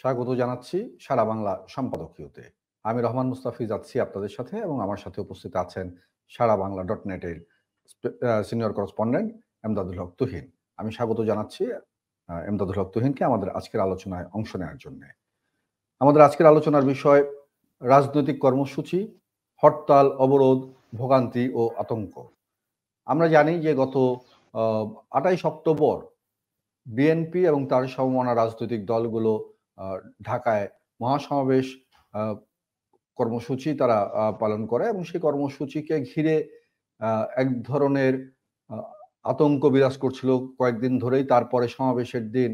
স্বাগত জানাচ্ছি সারা বাংলা সম্পাদকীয়তে আমি রহমান মুস্তাফিজ যাচ্ছি আপনাদের সাথে এবং আমার সাথে উপস্থিত আছেন সারা বাংলা ডট এর সিনিয়র করসপন্ডেন্ট এমদাদুল হক তুহিন আমি স্বাগত জানাচ্ছি এমদাদুল হক তুহিনকে আমাদের আজকের আলোচনায় অংশ নেওয়ার জন্য আমাদের আজকের আলোচনার বিষয় রাজনৈতিক কর্মসূচি হরতাল অবরোধ ভোগান্তি ও আতঙ্ক আমরা জানি যে গত আটাইশ অক্টোবর বিএনপি এবং তার সমমনা রাজনৈতিক দলগুলো ঢাকায় মহাসমাবেশ কর্মসূচি তারা পালন করে এবং সেই কর্মসূচিকে ঘিরে এক ধরনের আতঙ্ক বিরাজ করছিল কয়েকদিন ধরেই তারপরে সমাবেশের দিন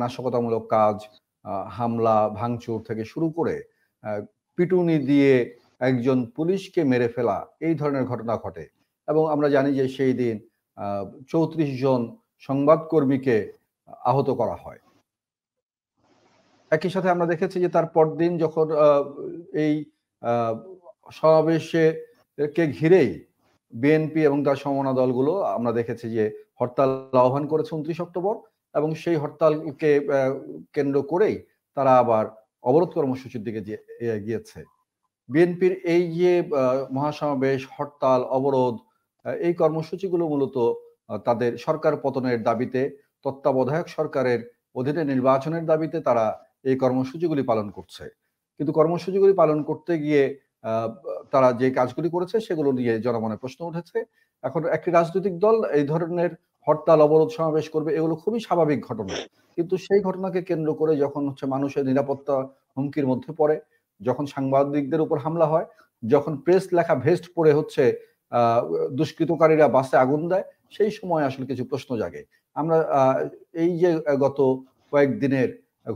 নাশকতামূলক কাজ হামলা ভাঙচুর থেকে শুরু করে পিটুনি দিয়ে একজন পুলিশকে মেরে ফেলা এই ধরনের ঘটনা ঘটে এবং আমরা জানি যে সেই দিন চৌত্রিশ জন সংবাদকর্মীকে আহত করা হয় একই সাথে আমরা দেখেছি যে তার পরদিন যখন এই সমাবেশে কে ঘিরেই বিএনপি এবং তার সমনা দলগুলো আমরা দেখেছি যে হরতাল আহ্বান করেছে উনত্রিশ অক্টোবর এবং সেই হরতালকে কেন্দ্র করেই তারা আবার অবরোধ কর্মসূচির দিকে গিয়েছে বিএনপির এই যে মহাসমাবেশ হরতাল অবরোধ এই কর্মসূচিগুলো মূলত তাদের সরকার পতনের দাবিতে তত্ত্বাবধায়ক সরকারের অধীনে নির্বাচনের দাবিতে তারা এই কর্মসূচিগুলি পালন করছে কিন্তু কর্মসূচিগুলি পালন করতে গিয়ে তারা যে কাজগুলি করেছে সেগুলো নিয়ে জনমনে প্রশ্ন উঠেছে এখন একটি রাজনৈতিক দল এই ধরনের হরতাল অবরোধ সমাবেশ করবে এগুলো খুবই স্বাভাবিক ঘটনা কিন্তু সেই ঘটনাকে কেন্দ্র করে যখন হচ্ছে মানুষের নিরাপত্তা হুমকির মধ্যে পড়ে যখন সাংবাদিকদের উপর হামলা হয় যখন প্রেস লেখা ভেস্ট পরে হচ্ছে দুষ্কৃতকারীরা বাসে আগুন দেয় সেই সময় আসলে কিছু প্রশ্ন জাগে আমরা এই যে গত কয়েকদিনের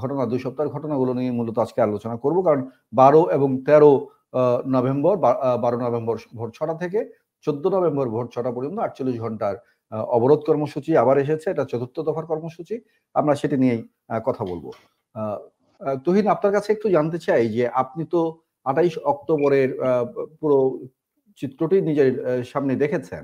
ঘটনা দুই সপ্তাহের ঘটনাগুলো নিয়ে মূলত আজকে আলোচনা করব কারণ বারো এবং তেরো নভেম্বর বারো নভেম্বর ভোর ছটা থেকে চোদ্দ নভেম্বর ভোর ছটা পর্যন্ত আটচল্লিশ ঘন্টার অবরোধ কর্মসূচি আবার এসেছে এটা চতুর্থ দফার কর্মসূচি আমরা সেটি নিয়েই কথা বলবো তুহিন আপনার কাছে একটু জানতে চাই যে আপনি তো আঠাইশ অক্টোবরের পুরো চিত্রটি নিজের সামনে দেখেছেন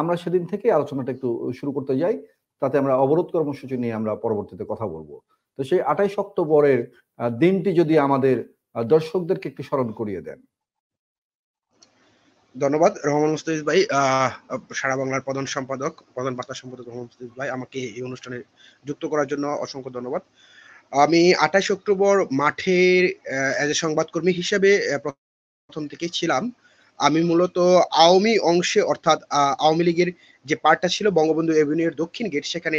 আমরা সেদিন থেকে আলোচনাটা একটু শুরু করতে যাই তাতে আমরা অবরোধ কর্মসূচি নিয়ে আমরা পরবর্তীতে কথা বলবো তো সেই আটাইশ অক্টোবরের দিনটি যদি আমাদের দর্শকদেরকে একটু স্মরণ করিয়ে দেন ধন্যবাদ রহমান মুস্তিজ ভাই সারা বাংলার প্রধান সম্পাদক প্রধান বার্তা সম্পাদক রহমান মুস্তিজ ভাই আমাকে এই অনুষ্ঠানে যুক্ত করার জন্য অসংখ্য ধন্যবাদ আমি আঠাশ অক্টোবর মাঠের এজ এ সংবাদকর্মী হিসেবে প্রথম থেকে ছিলাম আমি মূলত আওয়ামী অংশে অর্থাৎ আওয়ামী লীগের যে পার্টটা ছিল বঙ্গবন্ধু এভিনিউর দক্ষিণ গেট সেখানে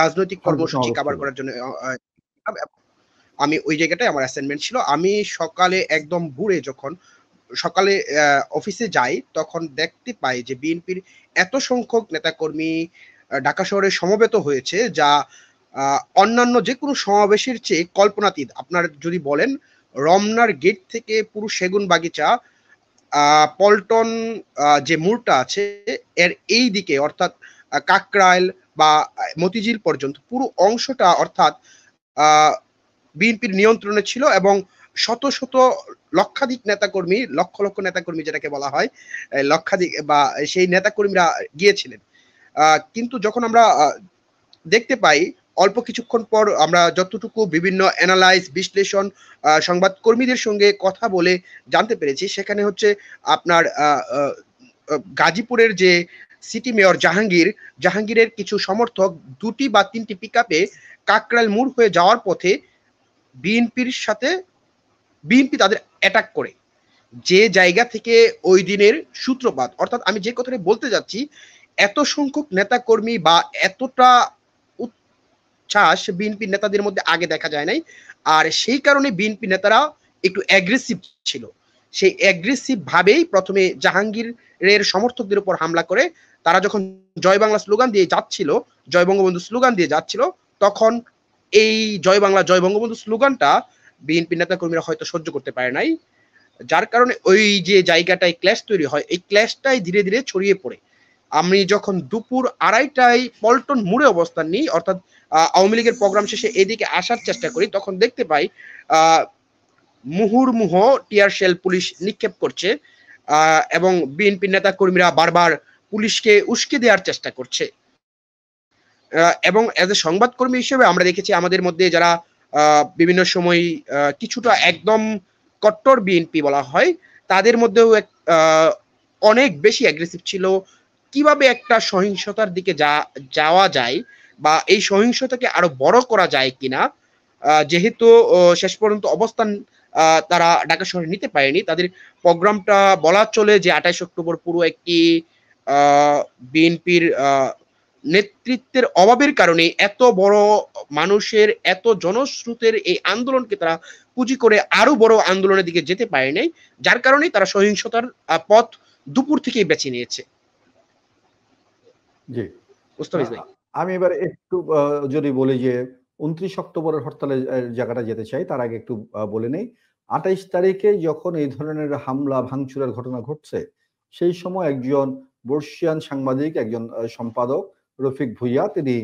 রাজনৈতিক কর্মসূচি কাভার করার জন্য আমি ওই জায়গাটায় আমার অ্যাসাইনমেন্ট ছিল আমি সকালে একদম ভোরে যখন সকালে অফিসে যাই তখন দেখতে পাই যে বিএনপির এত সংখ্যক নেতাকর্মী ঢাকা শহরে সমবেত হয়েছে যা অন্যান্য যে কোনো সমাবেশের চেয়ে কল্পনাতীত আপনার যদি বলেন রমনার গেট থেকে পুরো সেগুন বাগিচা পল্টন যে মোড়টা আছে এর এই দিকে অর্থাৎ কাকরাইল বা মতিঝিল পর্যন্ত পুরো অংশটা অর্থাৎ বিএনপির নিয়ন্ত্রণে ছিল এবং শত শত লক্ষাধিক নেতাকর্মী লক্ষ লক্ষ নেতাকর্মী যেটাকে বলা হয় লক্ষাধিক বা সেই নেতাকর্মীরা গিয়েছিলেন কিন্তু যখন আমরা দেখতে পাই অল্প কিছুক্ষণ পর আমরা যতটুকু বিভিন্ন অ্যানালাইজ বিশ্লেষণ সংবাদ কর্মীদের সঙ্গে কথা বলে জানতে পেরেছি সেখানে হচ্ছে আপনার গাজীপুরের যে সিটি মেয়র জাহাঙ্গীর জাহাঙ্গীরের কিছু সমর্থক দুটি বা তিনটি পিক আপে কাকরাল মুড় হয়ে যাওয়ার পথে বিএনপির সাথে বিএনপি তাদের অ্যাটাক করে যে জায়গা থেকে ওই দিনের সূত্রপাত অর্থাৎ আমি যে কথাটা বলতে যাচ্ছি এত সংখ্যক নেতাকর্মী বা এতটা ঠাস বিএনপি নেতাদের মধ্যে আগে দেখা যায় নাই আর সেই কারণে বিএনপি নেতারা একটু অ্যাগ্রেসিভ ছিল সেই অ্যাগ্রেসিভ ভাবেই প্রথমে জাহাঙ্গীরের সমর্থকদের উপর হামলা করে তারা যখন জয় বাংলা স্লোগান দিয়ে যাচ্ছিল জয় বঙ্গবন্ধু স্লোগান দিয়ে যাচ্ছিল তখন এই জয় বাংলা জয় বঙ্গবন্ধু স্লোগানটা বিএনপি নেতা কর্মীরা হয়তো সহ্য করতে পারে নাই যার কারণে ওই যে জায়গাটায় ক্ল্যাশ তৈরি হয় এই ক্ল্যাশটাই ধীরে ধীরে ছড়িয়ে পড়ে আমি যখন দুপুর আড়াইটায় পল্টন মুড়ে অবস্থান নিই অর্থাৎ আওয়ামী লীগের প্রোগ্রাম শেষে এদিকে আসার চেষ্টা করি তখন দেখতে পাই মুহুর্মুহ টিয়ার শেল পুলিশ নিক্ষেপ করছে এবং বিএনপি নেতা কর্মীরা বারবার পুলিশকে উস্কে দেওয়ার চেষ্টা করছে এবং এজ এ সংবাদকর্মী হিসেবে আমরা দেখেছি আমাদের মধ্যে যারা বিভিন্ন সময় কিছুটা একদম কট্টর বিএনপি বলা হয় তাদের মধ্যেও এক অনেক বেশি অ্যাগ্রেসিভ ছিল কিভাবে একটা সহিংসতার দিকে যা যাওয়া যায় বা এই সহিংসতাকে আরো বড় করা যায় কিনা যেহেতু শেষ পর্যন্ত অবস্থান তারা ঢাকা শহরে নিতে পারেনি তাদের প্রোগ্রামটা বলা চলে যে আঠাশ অক্টোবর পুরো একটি বিএনপির নেতৃত্বের অভাবের কারণে এত বড় মানুষের এত জনস্রোতের এই আন্দোলনকে তারা পুঁজি করে আরো বড় আন্দোলনের দিকে যেতে পারে নাই যার কারণে তারা সহিংসতার পথ দুপুর থেকেই বেছে নিয়েছে জি বুঝতে পারছি আমি এবার একটু যদি বলি যে উনত্রিশ অক্টোবরের হরতালের জায়গাটা যেতে চাই তার আগে একটু বলে নেই আঠাইশ তারিখে যখন এই ধরনের হামলা ভাঙচুরের ঘটনা ঘটছে সেই সময় একজন বর্ষিয়ান সাংবাদিক একজন সম্পাদক রফিক ভুইয়া তিনি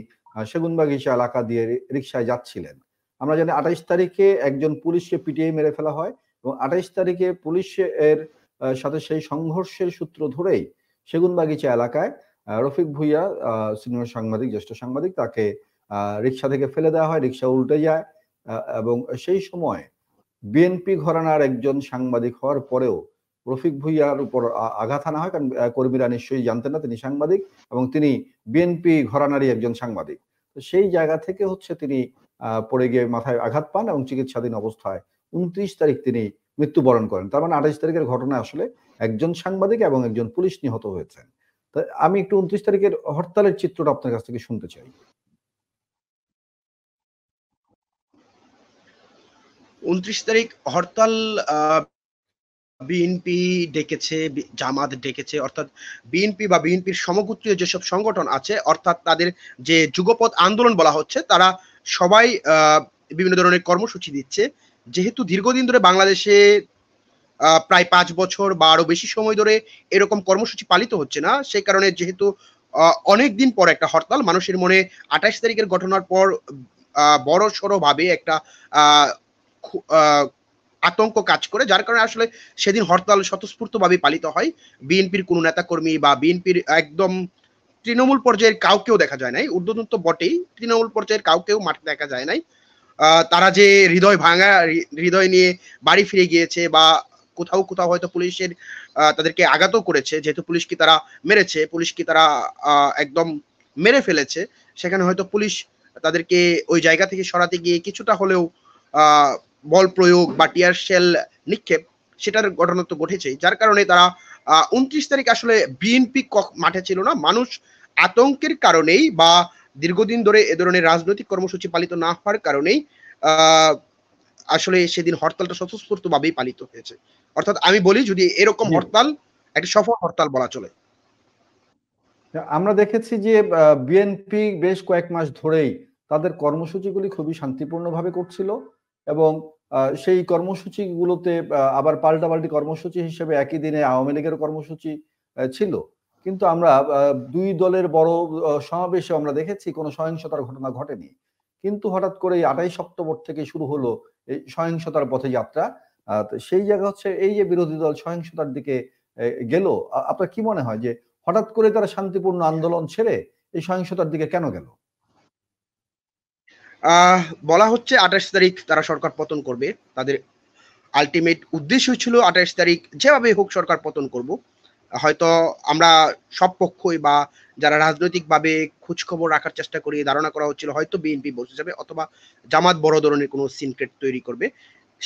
সেগুনবাগিচা এলাকা দিয়ে রিক্সায় যাচ্ছিলেন আমরা জানি আঠাইশ তারিখে একজন পুলিশকে পিটিয়ে মেরে ফেলা হয় এবং আঠাইশ তারিখে পুলিশের সাথে সেই সংঘর্ষের সূত্র ধরেই সেগুনবাগিচা এলাকায় রফিক ভুইয়া সিনিয়র সাংবাদিক জ্যেষ্ঠ সাংবাদিক তাকে রিক্সা থেকে ফেলে দেওয়া হয় রিক্সা উল্টে যায় এবং সেই সময় বিএনপি ঘরানার একজন সাংবাদিক হওয়ার পরেও রফিক ভুইয়ার উপর আঘাত আনা হয় কারণ কর্মীরা নিশ্চয়ই জানতেন না তিনি সাংবাদিক এবং তিনি বিএনপি ঘরানারই একজন সাংবাদিক তো সেই জায়গা থেকে হচ্ছে তিনি পড়ে গিয়ে মাথায় আঘাত পান এবং চিকিৎসাধীন অবস্থায় উনত্রিশ তারিখ তিনি মৃত্যুবরণ করেন তার মানে আঠাশ তারিখের ঘটনা আসলে একজন সাংবাদিক এবং একজন পুলিশ নিহত হয়েছেন আমি একটু উনত্রিশ তারিখের হরতালের চিত্রটা আপনার কাছ থেকে শুনতে চাই উনত্রিশ তারিখ হরতাল বিএনপি ডেকেছে জামাত ডেকেছে অর্থাৎ বিএনপি বা বিএনপির সমগোত্রীয় যেসব সংগঠন আছে অর্থাৎ তাদের যে যুগপথ আন্দোলন বলা হচ্ছে তারা সবাই বিভিন্ন ধরনের কর্মসূচি দিচ্ছে যেহেতু দীর্ঘদিন ধরে বাংলাদেশে প্রায় পাঁচ বছর বা আরো বেশি সময় ধরে এরকম কর্মসূচি পালিত হচ্ছে না সেই কারণে যেহেতু অনেক দিন পর একটা হরতাল মানুষের মনে আঠাশ তারিখের ঘটনার পর বড় সড়ো ভাবে একটা আতঙ্ক কাজ করে যার কারণে আসলে সেদিন হরতাল স্বতঃস্ফূর্তভাবে পালিত হয় বিএনপির কোনো নেতাকর্মী বা বিএনপির একদম তৃণমূল পর্যায়ের কাউকেও দেখা যায় নাই ঊর্ধ্বতন তো বটেই তৃণমূল পর্যায়ের কাউকেও মাঠে দেখা যায় নাই তারা যে হৃদয় ভাঙা হৃদয় নিয়ে বাড়ি ফিরে গিয়েছে বা কোথাও কোথাও হয়তো পুলিশের তাদেরকে আঘাতও করেছে যেহেতু পুলিশ কি তারা মেরেছে পুলিশ কি তারা একদম মেরে ফেলেছে সেখানে হয়তো পুলিশ তাদেরকে ওই জায়গা থেকে সরাতে গিয়ে কিছুটা হলেও বল প্রয়োগ বা টিয়ার শেল নিক্ষেপ সেটার ঘটনা তো ঘটেছে যার কারণে তারা উনত্রিশ তারিখ আসলে বিএনপি মাঠে ছিল না মানুষ আতঙ্কের কারণেই বা দীর্ঘদিন ধরে এ ধরনের রাজনৈতিক কর্মসূচি পালিত না হওয়ার কারণেই আহ আসলে সেদিন হরতালটা স্বতঃস্ফূর্ত ভাবেই পালিত হয়েছে অর্থাৎ আমি বলি যদি এরকম হরতাল একটা সফল হরতাল বলা চলে আমরা দেখেছি যে বিএনপি বেশ কয়েক মাস ধরেই তাদের কর্মসূচিগুলি খুবই শান্তিপূর্ণভাবে করছিল এবং সেই কর্মসূচিগুলোতে আবার পাল্টাপাল্টি কর্মসূচি হিসেবে একই দিনে আওয়ামী লীগের কর্মসূচি ছিল কিন্তু আমরা দুই দলের বড় সমাবেশে আমরা দেখেছি কোনো সহিংসতার ঘটনা ঘটেনি কিন্তু হঠাৎ করে আটাইশ অক্টোবর থেকে শুরু হলো এই সহিংসতার পথে যাত্রা সেই জায়গা হচ্ছে এই যে বিরোধী দল সহিংসতার দিকে গেল আপনার কি মনে হয় যে হঠাৎ করে তারা শান্তিপূর্ণ আন্দোলন ছেড়ে এই সহিংসতার দিকে কেন গেল বলা হচ্ছে আঠাশ তারিখ তারা সরকার পতন করবে তাদের আলটিমেট উদ্দেশ্য ছিল আঠাশ তারিখ যেভাবে হোক সরকার পতন করব হয়তো আমরা সব পক্ষই বা যারা রাজনৈতিকভাবে খোঁজখবর রাখার চেষ্টা করি ধারণা করা হচ্ছিল হয়তো বিএনপি বসে যাবে অথবা জামাত বড় ধরনের কোনো সিনক্রেট তৈরি করবে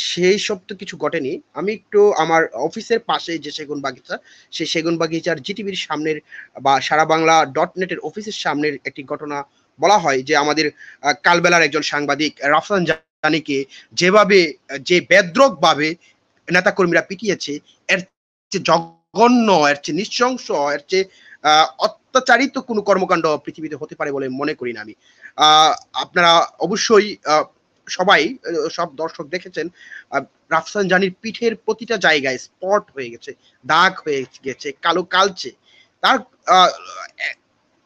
সেই সব তো কিছু ঘটেনি আমি একটু আমার অফিসের পাশে যে সেগুন বাগিচা সেই সেগুন বাগিচার জিটিভির সামনের বা সারা বাংলা ডট নেটের অফিসের সামনের একটি ঘটনা বলা হয় যে আমাদের কালবেলার একজন সাংবাদিক রাফসান জানিকে যেভাবে যে বেদ্রকভাবে নেতাকর্মীরা পিটিয়েছে এর জগ জঘন্য এর চেয়ে নৃশংস এর চেয়ে অত্যাচারিত কোনো কর্মকাণ্ড পৃথিবীতে হতে পারে বলে মনে করি না আমি আপনারা অবশ্যই সবাই সব দর্শক দেখেছেন রাফসান জানির পিঠের প্রতিটা জায়গায় স্পট হয়ে গেছে দাগ হয়ে গেছে কালো কালচে তার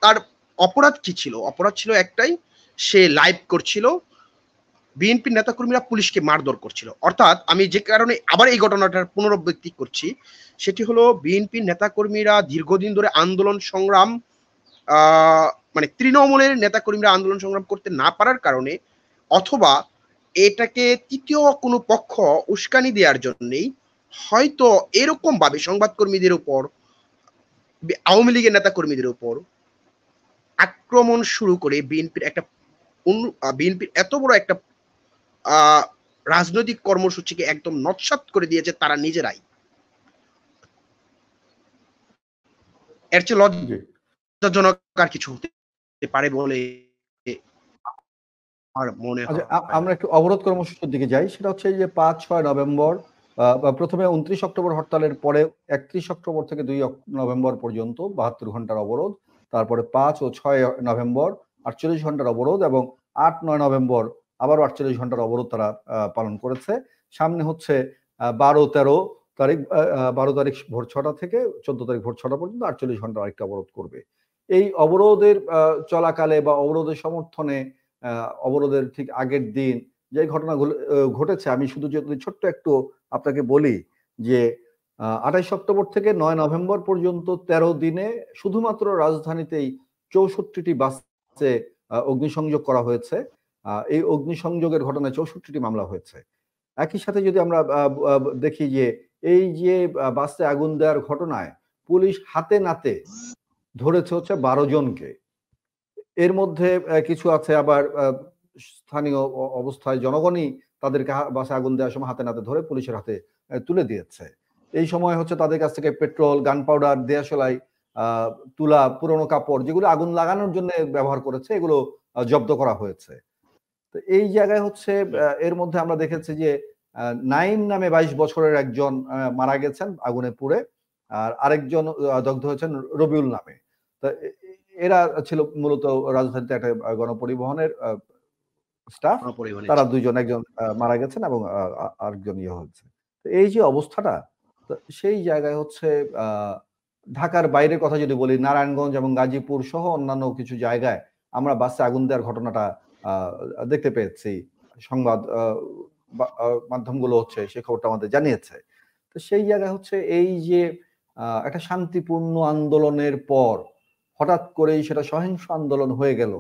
তার অপরাধ কি ছিল অপরাধ ছিল একটাই সে লাইভ করছিল বিএনপির নেতাকর্মীরা পুলিশকে মারধর করছিল অর্থাৎ আমি যে কারণে আবার এই ঘটনাটার পুনরাবৃত্তি করছি সেটি হলো বিএনপির নেতাকর্মীরা দীর্ঘদিন ধরে আন্দোলন সংগ্রাম মানে তৃণমূলের নেতাকর্মীরা আন্দোলন সংগ্রাম করতে না পারার কারণে অথবা এটাকে তৃতীয় কোনো পক্ষ উস্কানি দেওয়ার জন্যেই হয়তো এরকম ভাবে সংবাদকর্মীদের উপর আওয়ামী লীগের নেতাকর্মীদের উপর আক্রমণ শুরু করে বিএনপির একটা বিএনপির এত বড় একটা রাজনৈতিক কর্মসূচিকে একদম নৎসাত করে দিয়েছে তারা নিজেরাই এর চেয়ে লজ্জাজনক আর কিছু হতে পারে বলে আচ্ছা, আমরা একটু অবরোধ কর্মসূচির দিকে যাই সেটা হচ্ছে যে পাঁচ ছয় নভেম্বর প্রথমে উনত্রিশ অক্টোবর হরতালের পরে একত্রিশ অক্টোবর থেকে দুই নভেম্বর পর্যন্ত বাহাত্তর ঘন্টার অবরোধ তারপরে পাঁচ ও ছয় নভেম্বর আটচল্লিশ ঘন্টার অবরোধ এবং আট নয় নভেম্বর আবারও আটচল্লিশ ঘন্টার অবরোধ তারা পালন করেছে সামনে হচ্ছে বারো তেরো তারিখ বারো তারিখ ভোর ছটা থেকে চোদ্দ তারিখ ভোর ছটা পর্যন্ত আটচল্লিশ ঘন্টা আরেকটা অবরোধ করবে এই অবরোধের চলাকালে বা অবরোধের সমর্থনে অবরোধের ঠিক আগের দিন যে ঘটনা ঘটেছে আমি শুধু যদি ছোট্ট একটু আপনাকে বলি যে আঠাইশ অক্টোবর থেকে নয় নভেম্বর পর্যন্ত ১৩ দিনে শুধুমাত্র রাজধানীতেই চৌষট্টিটি বাসে অগ্নিসংযোগ করা হয়েছে এই অগ্নিসংযোগের ঘটনায় চৌষট্টিটি মামলা হয়েছে একই সাথে যদি আমরা দেখি যে এই যে বাসে আগুন দেওয়ার ঘটনায় পুলিশ হাতে নাতে ধরেছে হচ্ছে বারো জনকে এর মধ্যে কিছু আছে আবার স্থানীয় অবস্থায় জনগণই তাদেরকে বাসে আগুন দেওয়ার সময় হাতে নাতে ধরে পুলিশের হাতে তুলে দিয়েছে এই সময় হচ্ছে তাদের কাছ থেকে পেট্রোল গান পাউডার দেয়াশলাই তুলা পুরনো কাপড় যেগুলো আগুন লাগানোর জন্য ব্যবহার করেছে এগুলো জব্দ করা হয়েছে তো এই জায়গায় হচ্ছে এর মধ্যে আমরা দেখেছি যে নাইম নামে বাইশ বছরের একজন মারা গেছেন আগুনে পুড়ে আর আরেকজন দগ্ধ হয়েছেন রবিউল নামে তো এরা ছিল মূলত রাজধানীতে একটা গণপরিবহনের স্টাফ তারা দুইজন একজন মারা গেছেন এবং আরেকজন ইয়ে হয়েছে তো এই যে অবস্থাটা সেই জায়গায় হচ্ছে ঢাকার বাইরের কথা যদি বলি নারায়ণগঞ্জ এবং গাজীপুর সহ অন্যান্য কিছু জায়গায় আমরা বাসে আগুন দেওয়ার ঘটনাটা দেখতে পেয়েছি সংবাদ মাধ্যমগুলো হচ্ছে সে খবরটা আমাদের জানিয়েছে তো সেই জায়গায় হচ্ছে এই যে একটা শান্তিপূর্ণ আন্দোলনের পর হঠাৎ করেই সেটা সহিংস আন্দোলন হয়ে গেল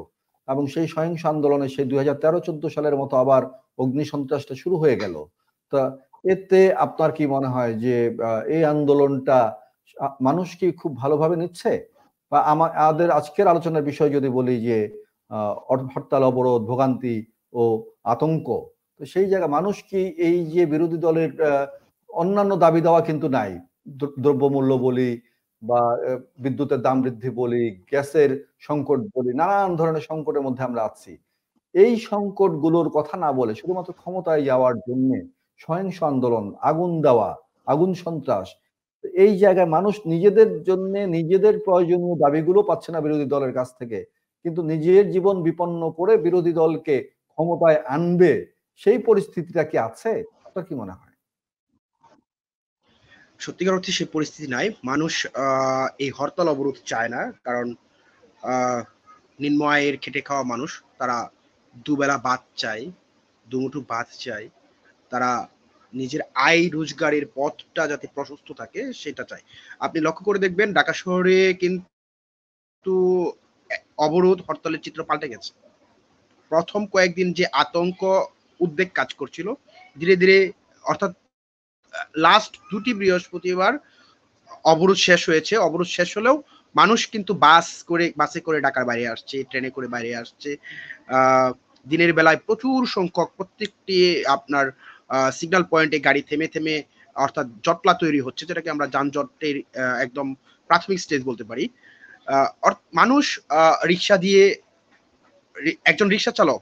এবং সেই সহিংস আন্দোলনে সেই দুই হাজার তেরো চোদ্দ সালের মতো আবার অগ্নি সন্ত্রাসটা শুরু হয়ে গেল তা এতে আপনার কি মনে হয় যে এই আন্দোলনটা মানুষ কি খুব ভালোভাবে নিচ্ছে বা আমাদের আজকের আলোচনার বিষয় যদি বলি যে হরতাল অবরোধ ভোগান্তি ও আতঙ্ক তো সেই জায়গায় মানুষ কি এই যে বিরোধী দলের অন্যান্য দাবি দেওয়া কিন্তু নাই দ্রব্যমূল্য বলি বা বিদ্যুতের দাম বৃদ্ধি বলি গ্যাসের সংকট বলি নানান ধরনের সংকটের মধ্যে আমরা আছি এই সংকটগুলোর কথা না বলে শুধুমাত্র ক্ষমতায় যাওয়ার জন্য সহিংস আন্দোলন আগুন দেওয়া আগুন সন্ত্রাস এই জায়গায় মানুষ নিজেদের জন্য নিজেদের প্রয়োজনীয় দাবিগুলো পাচ্ছে না বিরোধী দলের কাছ থেকে কিন্তু নিজের জীবন বিপন্ন করে বিরোধী দলকে ক্ষমতায় আনবে সেই পরিস্থিতিটা কি আছে আপনার কি মনে হয় সত্যিকার অর্থে সে পরিস্থিতি নাই মানুষ এই হরতাল অবরোধ চায় না কারণ নিম্ন আয়ের খেটে খাওয়া মানুষ তারা দুবেলা বাদ চায় দুমুঠু বাদ চায় তারা নিজের আয় রোজগারের পথটা যাতে প্রশস্ত থাকে সেটা চায় আপনি লক্ষ্য করে দেখবেন ঢাকা শহরে কিন্তু অবরোধ হরতালের চিত্র পাল্টে গেছে প্রথম কয়েকদিন যে আতঙ্ক উদ্বেগ কাজ করছিল ধীরে ধীরে অর্থাৎ লাস্ট দুটি বৃহস্পতিবার অবরোধ শেষ হয়েছে অবরোধ শেষ হলেও মানুষ কিন্তু বাস করে বাসে করে ডাকার বাইরে আসছে ট্রেনে করে বাইরে আসছে দিনের বেলায় প্রচুর সংখ্যক প্রত্যেকটি আপনার সিগন্যাল পয়েন্টে গাড়ি থেমে থেমে অর্থাৎ জটলা তৈরি হচ্ছে যেটাকে আমরা যানজটের একদম প্রাথমিক স্টেজ বলতে পারি মানুষ রিক্সা দিয়ে একজন রিক্সা চালক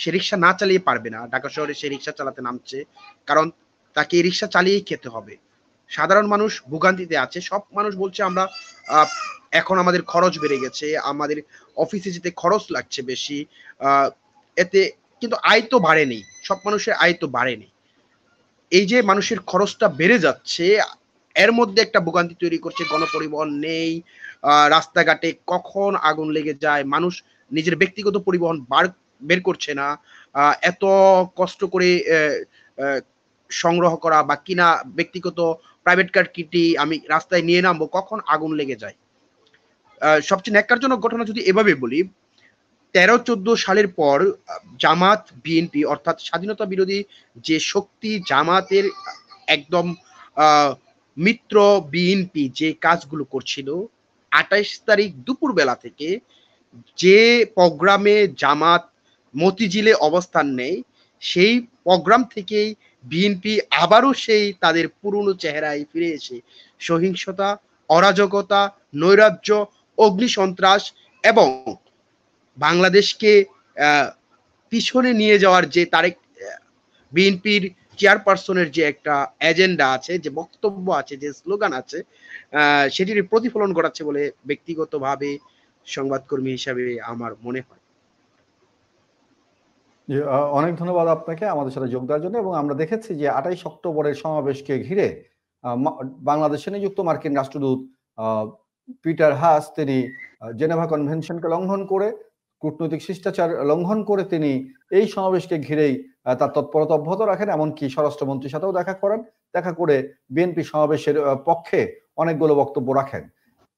সে রিক্সা না চালিয়ে পারবে না ঢাকা শহরে সে রিক্সা চালাতে নামছে কারণ তাকে রিক্সা চালিয়েই খেতে হবে সাধারণ মানুষ ভোগান্তিতে আছে সব মানুষ বলছে আমরা এখন আমাদের খরচ বেড়ে গেছে আমাদের অফিসে যেতে খরচ লাগছে বেশি এতে কিন্তু আয় তো বাড়েনি সব মানুষের আয় তো বাড়েনি এই যে মানুষের খরচটা বেড়ে যাচ্ছে এর মধ্যে একটা ভোগান্তি তৈরি করছে গণপরিবহন নেই রাস্তাঘাটে কখন আগুন লেগে যায় মানুষ নিজের ব্যক্তিগত পরিবহন বার বের করছে না এত কষ্ট করে সংগ্রহ করা বা কিনা ব্যক্তিগত প্রাইভেট কার কিটি আমি রাস্তায় নিয়ে নামবো কখন আগুন লেগে যায় সবচেয়ে ন্যাক্কারজনক ঘটনা যদি এভাবে বলি তেরো চোদ্দ সালের পর জামাত বিএনপি অর্থাৎ স্বাধীনতা বিরোধী যে শক্তি জামাতের একদম আহ মিত্র বিএনপি যে কাজগুলো করছিল আঠাইশ তারিখ দুপুরবেলা থেকে যে প্রোগ্রামে জামাত মতিঝিলে অবস্থান নেই সেই প্রোগ্রাম থেকেই বিএনপি আবারও সেই তাদের পুরনো চেহারায় ফিরে এসে সহিংসতা অরাজকতা নৈরাজ্য অগ্নিসন্ত্রাস এবং বাংলাদেশকে পিছনে নিয়ে যাওয়ার যে তারেক বিএনপির চেয়ারপারসনের যে একটা এজেন্ডা আছে যে বক্তব্য আছে যে স্লোগান আছে সেটির প্রতিফলন ঘটাচ্ছে বলে ব্যক্তিগতভাবে সংবাদকর্মী হিসাবে আমার মনে হয় অনেক ধন্যবাদ আপনাকে আমাদের সাথে যোগ দেওয়ার জন্য এবং আমরা দেখেছি যে আঠাইশ অক্টোবরের সমাবেশকে ঘিরে বাংলাদেশে নিযুক্ত মার্কিন রাষ্ট্রদূত পিটার হাস তিনি জেনেভা কনভেনশনকে লঙ্ঘন করে কূটনৈতিক শিষ্টাচার লঙ্ঘন করে তিনি এই সমাবেশকে ঘিরেই তার তৎপরতা অব্যাহত রাখেন এমনকি স্বরাষ্ট্রমন্ত্রীর সাথেও দেখা করেন দেখা করে বিএনপি সমাবেশের পক্ষে অনেকগুলো বক্তব্য রাখেন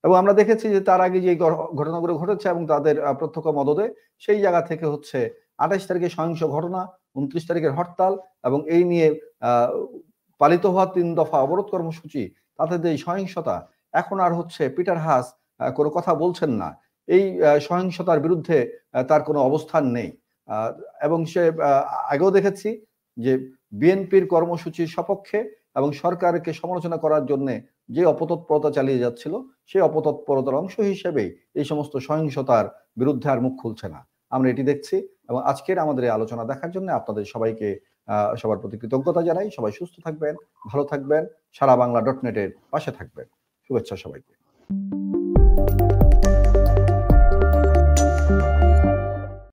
এবং আমরা দেখেছি যে তার আগে যে ঘটনাগুলো ঘটেছে এবং তাদের প্রত্যক্ষ মদদে সেই জায়গা থেকে হচ্ছে আঠাশ তারিখে সহিংস ঘটনা উনত্রিশ তারিখের হরতাল এবং এই নিয়ে পালিত হওয়া তিন দফা অবরোধ কর্মসূচি তাতে যে সহিংসতা এখন আর হচ্ছে পিটার হাস কোনো কথা বলছেন না এই সহিংসতার বিরুদ্ধে তার কোনো অবস্থান নেই এবং সে আগেও দেখেছি যে বিএনপির কর্মসূচির সপক্ষে এবং সরকারকে সমালোচনা করার জন্য যে অপতৎপরতা চালিয়ে যাচ্ছিল সেই অপতৎপরতার অংশ হিসেবেই এই সমস্ত সহিংসতার বিরুদ্ধে আর মুখ খুলছে না আমরা এটি দেখছি এবং আজকের আমাদের এই আলোচনা দেখার জন্য আপনাদের সবাইকে সবার প্রতি কৃতজ্ঞতা জানাই সবাই সুস্থ থাকবেন ভালো থাকবেন সারা বাংলা ডট নেটের পাশে থাকবেন শুভেচ্ছা সবাইকে